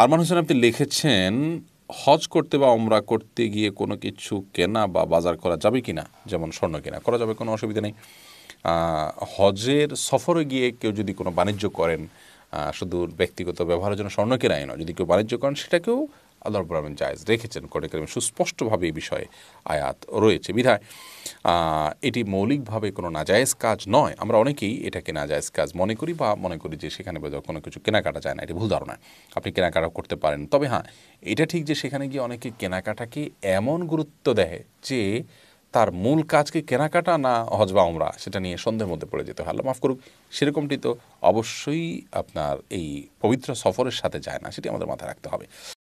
আরমান হোসেন আপনি লিখেছেন হজ করতে বা অমরা করতে গিয়ে কোনো কিছু কেনা বা বাজার করা যাবে কি না যেমন স্বর্ণ কেনা করা যাবে কোনো অসুবিধা নেই হজের সফরে গিয়ে কেউ যদি কোনো বাণিজ্য করেন শুধু ব্যক্তিগত ব্যবহারের জন্য স্বর্ণ কেনাই নয় যদি কেউ বাণিজ্য করেন সেটাকেও আল্লাহ রব্বুল আলমিন জায়েজ রেখেছেন কোরআন কারিমে সুস্পষ্টভাবে এই বিষয়ে আয়াত রয়েছে বিধায় এটি মৌলিকভাবে কোনো নাজায়েজ কাজ নয় আমরা অনেকেই এটাকে নাজায়েজ কাজ মনে করি বা মনে করি যে সেখানে কোনো কিছু কেনাকাটা যায় না এটি ভুল ধারণা আপনি কেনাকাটা করতে পারেন তবে হ্যাঁ এটা ঠিক যে সেখানে গিয়ে অনেকে কেনাকাটাকে এমন গুরুত্ব দেয় যে তার মূল কাজকে কেনাকাটা না হজ বা আমরা সেটা নিয়ে সন্দেহের মধ্যে পড়ে যেতে হয় মাফ করুক সেরকমটি তো অবশ্যই আপনার এই পবিত্র সফরের সাথে যায় না সেটি আমাদের মাথায় রাখতে হবে